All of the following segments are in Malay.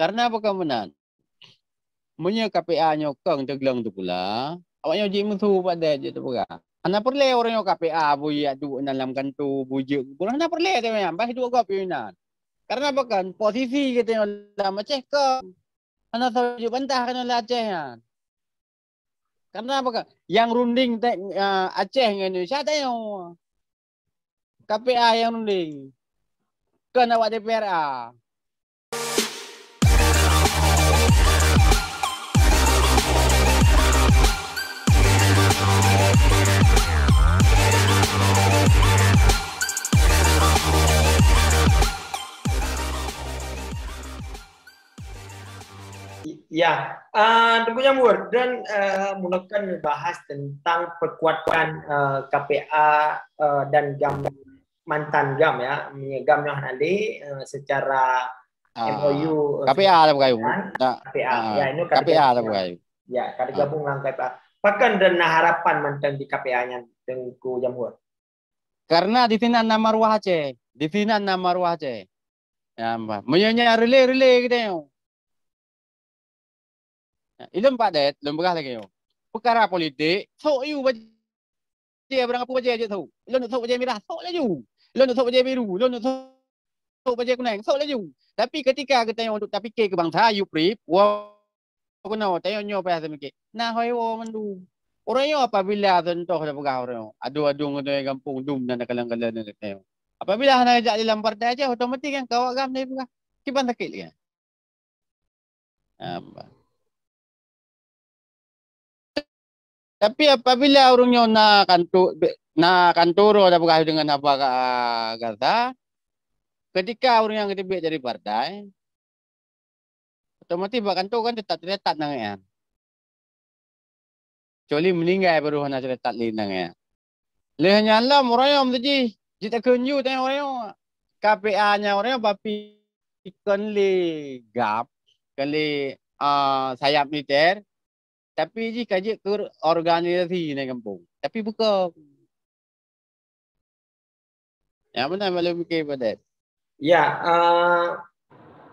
Karena apa kau menan? Munya KPA nyokong tegelang tu pula. Awak nyoji mutu pada je tu pula. Ana perlu orang nyok KPA buya tu dalam kantu bujuk. Pula ana perlu tu memang bah dua kau pinan. Karena apa kan posisi kita yang dalam Aceh ke? Ana saja bantah kena oleh Aceh kan? Karena apa kan yang runding te, ha, Aceh dengan Indonesia tak yang KPA yang runding. Kena awak DPRA. Ya, uh, tentunya Mur, dan uh, eh, mulakan membahas tentang perkuatan uh, eh, KPA uh, eh, dan GAM mantan GAM ya, GAM yang Ali uh, secara uh, MOU. KPA ada bukan? Nah, KPA, ah, ya ini KPA ya, ah. ada bukan? Ya, kada gabung uh. KPA. Pakan dan harapan mantan di KPA-nya Tengku jamur Karena di sini nama ruah Aceh, di sini nama ruah Aceh. Ya, Mbak. Menyanyi relay relay gitu. Ya, Ilang padat, lang berah lagi yo. Perkara politik, sok you baca. Dia berang apa baca je tu. Lang nak sok baca merah, sok lah you. Lang nak sok baca biru, lang nak sok baca kuning, sok lah you. Tapi ketika kita yang untuk tapi ke ke bangsa, you prip, wah, aku nak tanya nyo apa yang Nah, hai wah, mandu. Orang yang apabila contoh dah pegang orang, adu-adu dengan yang kampung, dum dan kalang-kalang dengan kita yang. Apabila hanya ajak di lampar dia aja, otomatik yang kawak gam ni, pegang. Kipan sakit kan? Apa? Tapi apabila orang yang nak kantu nak kanturo ada bergaduh dengan apa kata ketika orang yang kita dari partai otomatis bakan tu kan tetap tetap nang ya. Kecuali meninggal baru hanya tetap lin nang ya. Leh nyala murai om tadi kita kunyu tanya orang KPA nya orang bapi ikon le gap kali uh, ah, sayap militer tapi ji kaji ke organisasi ni kampung. Tapi buka. Ya mana ah, malu ke pada? Ya,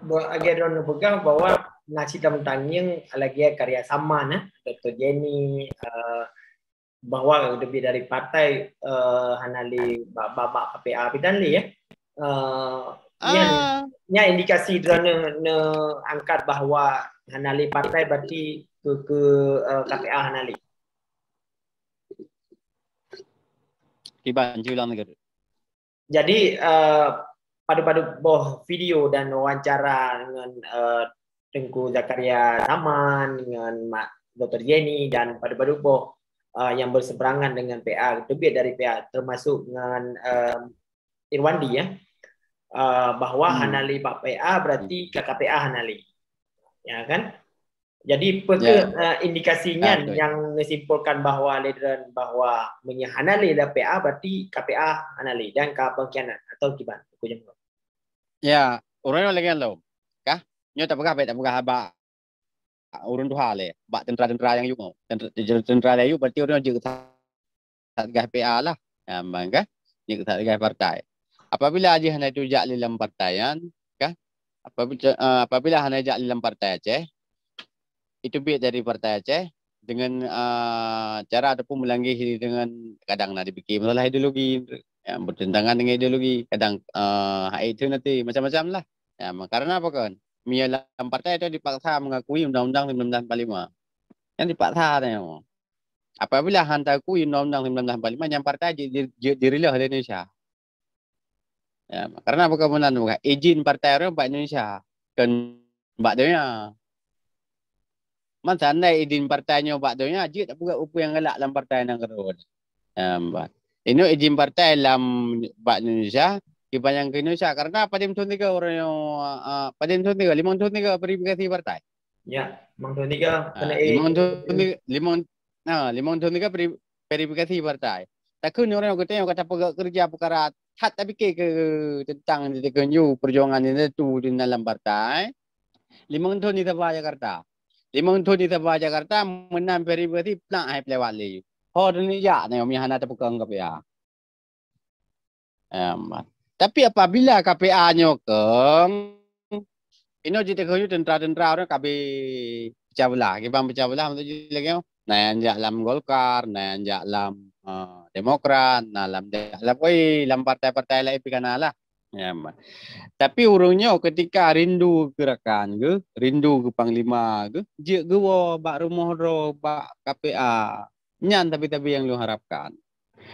buat agar orang pegang bahawa nasi dalam tanying lagi karya sama nah Dr. Jenny uh, ah, bahawa lebih dari partai uh, Hanali Bapak KPA Pidanli ya. Uh, Ah. Ya, indikasi drone ne, ne angkat bahawa Hanali partai berarti ke uh, eh, KPA Hanali. Jadi pada eh, padu-padu boh video dan wawancara dengan uh, eh, Tengku Zakaria Rahman dengan Mak Dr. Jenny dan padu-padu boh uh, yang berseberangan dengan PA lebih dari PA termasuk dengan uh, Irwandi ya uh, bahwa hmm. Hanali Pak PA berarti hmm. KKPA Hanali ya kan Jadi apakah ya. eh, yeah. uh, indikasinya yeah, yang menyimpulkan bahawa lederan bahawa menyehanali dalam PA berarti KPA anali dan kebangkianan atau kiban aku jumpa. Ya, orang yang lagi yang Kah? Nyo tak pegah, tak pegah haba. Urun tuh hal bak tentera-tentera yang yuk, tentera-tentera yang yuk berarti orang juga tak gah PA lah, ambang ya, kah? Juga tak gah partai. Apabila aja hanya itu jalan dalam partaian, kah? Apabila eh, apabila hanya jalan dalam partai aceh, itu bit dari Partai Aceh dengan uh, cara ataupun melanggih dengan kadang nak dibikin melalui ideologi yang bertentangan dengan ideologi kadang uh, itu nanti macam-macam lah ya, karena apa kan Mialam partai itu dipaksa mengakui Undang-Undang 1945 yang dipaksa tengok. apabila hantar akui Undang-Undang 1945 yang partai dirilah di, di, di Indonesia ya, karena apa kan menandung izin partai itu Pak Indonesia kan Pak Dunia Man sanai idin partainya Pak tu nya ajik tak pegak upu yang galak dalam partai nang kedua. Ya, um, bak. Ini eh, izin partai dalam Pak Indonesia di panjang ke Indonesia karena apa tim tuan tiga orang yang ah, ah, apa tim tuan tiga lima tuan tiga verifikasi partai. Ya, lima tuan ah, tiga. Lima tuan tiga lima nah lima tuan tiga verifikasi partai. Tak kau orang yang kata yang kata pegak kerja perkara hat tapi ke tentang di tengah perjuangan ini tu di dalam partai. Lima tuan tiga Jakarta. Limang tu di Sabah Jakarta menang peribadi nak hai pelawat le. Ho ni ya ni om hana tepuk ang ya. Um, tapi apabila KPA nyo ke ino jite khoyu tentra tentra ore kabe cabula ke pam cabula am tu lagi oh. nah anjak lam golkar nah anjak dalam eh, demokrat nah lam dalam partai-partai lain pikana lah Ya, ma. Tapi urungnya ketika rindu gerakan ke, rindu ke panglima ke, jik ke wo bak rumah ro bak KPA. Ah, nyan tapi-tapi yang lu harapkan.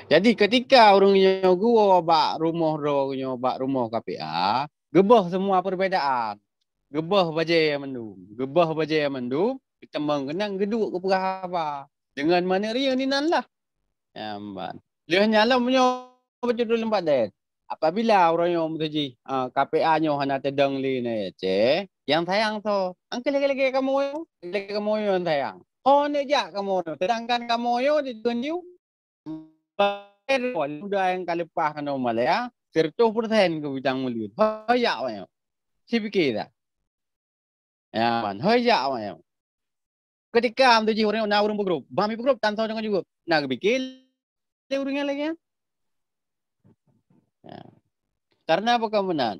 Jadi ketika urungnya gua bak rumah ro nyo bak rumah KPA, ah, geboh semua perbedaan. Geboh baje yang mendung, geboh baje yang mendung, kita mengenang geduk ke apa. Dengan mana ria ni nan lah. Ya, ma. Lihat nyalamnya apa judul lembat dia? apabila orang yang mesti uh, ah, KPA nyo hana tedang li na ce yang sayang tu ang kelege-lege kamu yo kelege kamu yo yang sayang oh ne ja kamu yo sedangkan kamu yo di dunyu sudah yang kalipah kan normal ya ah, sertu persen ke bidang muli hoya wayo sibikira ya man hoya wayo ketika am tu ji orang na urung grup bami grup tan sao jangan juga nak bikin le urungnya lagi ya Ya. Karena apa kamu nak?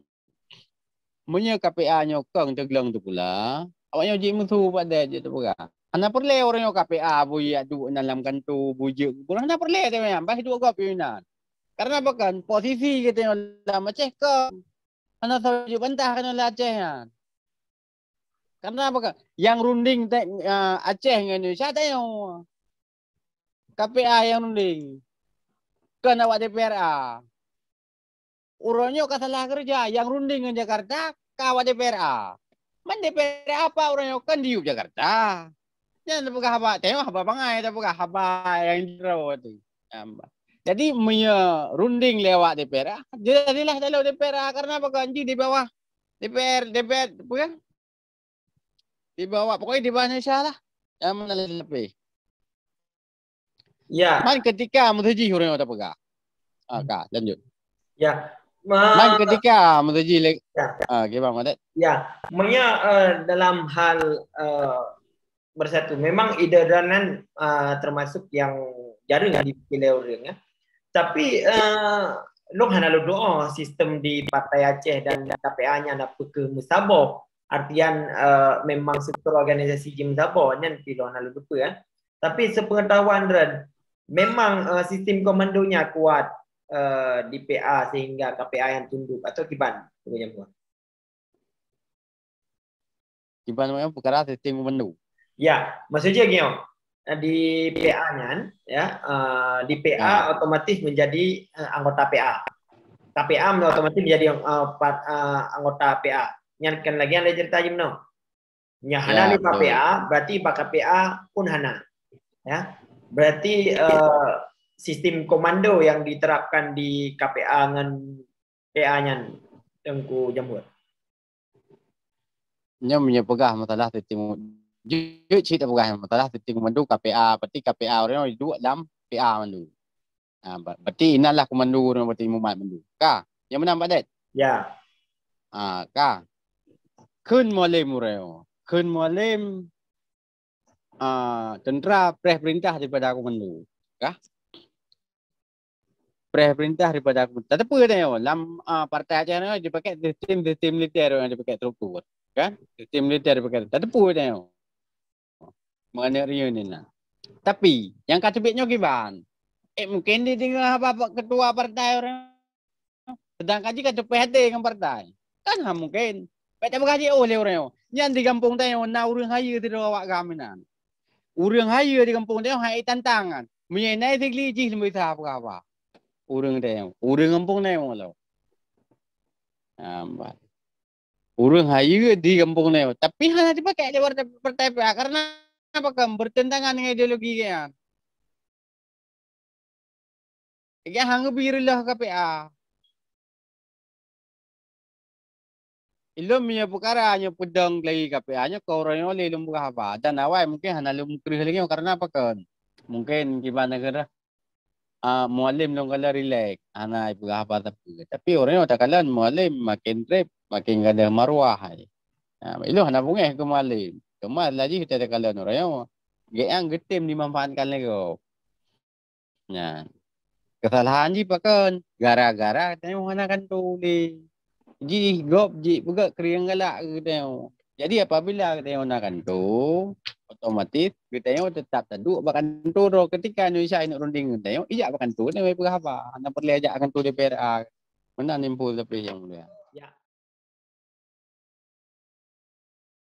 Munya KPA nyokong tergelang tu pula. Awak nyoji musuh pada dia tu pula. Anak perlu orang nyok KPA buji aduk dalam kantu buji. Bukan anak perlu dia memang. Pasti dua kopi minat. Karena apa kan? Posisi kita yang dalam Aceh kong. Anak sahaja bantah kan oleh Aceh kan. Karena apa kan? Yang runding te, uh, Aceh dengan ni. Siapa yang KPA yang runding? Kan awak DPRA urangnya ke salah kerja yang runding dengan Jakarta kawa DPRA. Man DPRA apa urangnya kan di Jakarta. Ya buka apa? Tengok apa bangai tapi buka apa yang jero tu. Jadi punya runding lewat DPRA. Jadilah dalam DPRA karena apa kanji di bawah DPR DPR bukan? Di bawah pokoknya di bawah Malaysia lah. Yang mana lebih? Ya. Man ketika mutaji urangnya apa? Ah, lanjut. Ya, Man ketika Muzaji Ya. Ah, okay, bang, Madat. Ya, maknanya uh, eh, dalam hal uh, bersatu. Memang ide Ranan uh, termasuk yang jarang yang dipilih orang. Ya. Tapi, uh, long hanalo doa sistem di Partai Aceh dan KPA-nya nak ke musabah. Artian uh, memang struktur organisasi Jim Zabo ni pilih nak lupa ya. Tapi sepengetahuan Ren, memang uh, sistem komandonya kuat. Eh, di PA sehingga KPA yang tunduk atau kiban tunggu jam dua. Kiban macam perkara sistem membendu. Ya, maksudnya gini eh, di PA nya ya uh, di PA ya. otomatis menjadi uh, anggota PA. KPA otomatis menjadi uh, part, uh, anggota PA. Yang lagi yang cerita aja no. Ya, hana ya, PA, berarti pak PA pun hana. Ya. Berarti uh, sistem komando yang diterapkan di KPA dengan KA nya Tengku Jambut? Nya punya pegah masalah sistem Jujur cerita pegah masalah sistem komando KPA Berarti KPA orang yang duduk dalam PA mandu ha, Berarti inilah komando orang berarti Mumat mandu Ka? Yang mana Pak Dad? Ya ha, Ka? Kun mualim murayu Kun mualim uh, Tentera perintah daripada komando Ka? press perintah daripada aku. Tak apa kata yang orang dalam uh, ah, partai acara ni dia pakai sistem sistem the militer yang dia pakai teruk tu Kan? Sistem team militer dia pakai. Tak apa kata yang. orang Mana reunion lah. Tapi yang kata bitnya kiban. Eh mungkin dia dengar apa, apa ketua partai orang sedang kaji kata PHD dengan partai. Kan lah mungkin. Pakai tak kaji oleh orang yang. Yang di kampung tu yang nak urung haya tidak awak kami nak. Urung haya di kampung tanya orang tantangan. Menyenai segelijih lebih sahabat apa-apa. อุรุงได้ยังอุรุงอันพงได้ยังวะแล้วอ่าบ้าอุรุงหายก็ดีอันพงได้ยังแต่พี่ฮันจีบก็แค่จะวัดประเทศไปเพราะนั่นเพราะกับเบรตันต่างกันในเดโลกีแก่ยังแก่ฮังก์บีริลล์ก็ไปอ่ะอิลลูมีอุปการะอันยูปดังเลยก็ไปอันยูคอร์เรนโอเลลุมก็ฮับบ้าแต่หน้าวัยมันก็ฮันลุมครึ่งเลยก็เพราะนั่นเพราะกัน mungkin gimana gara uh, ah, mualim long kala relax ana ah, ibu apa tapi tapi orang yang kala mualim makin trip makin kada maruah ai ha ah, ilo ana lah bungeh ke mualim kemal lagi kita ada kala orang yang geang getim dimanfaatkan lego nya kesalahan ji pakan gara-gara tanya mana kan tu ji gop ji buka kriang galak ke tengok jadi apabila kita gunakan tu, otomatis kita yang tetap duduk bahkan turu ketika Indonesia ini runding kita yang ijak bahkan tu ni apa? Anda perlu ajak akan tu DPR menan impul tapi yang mulia.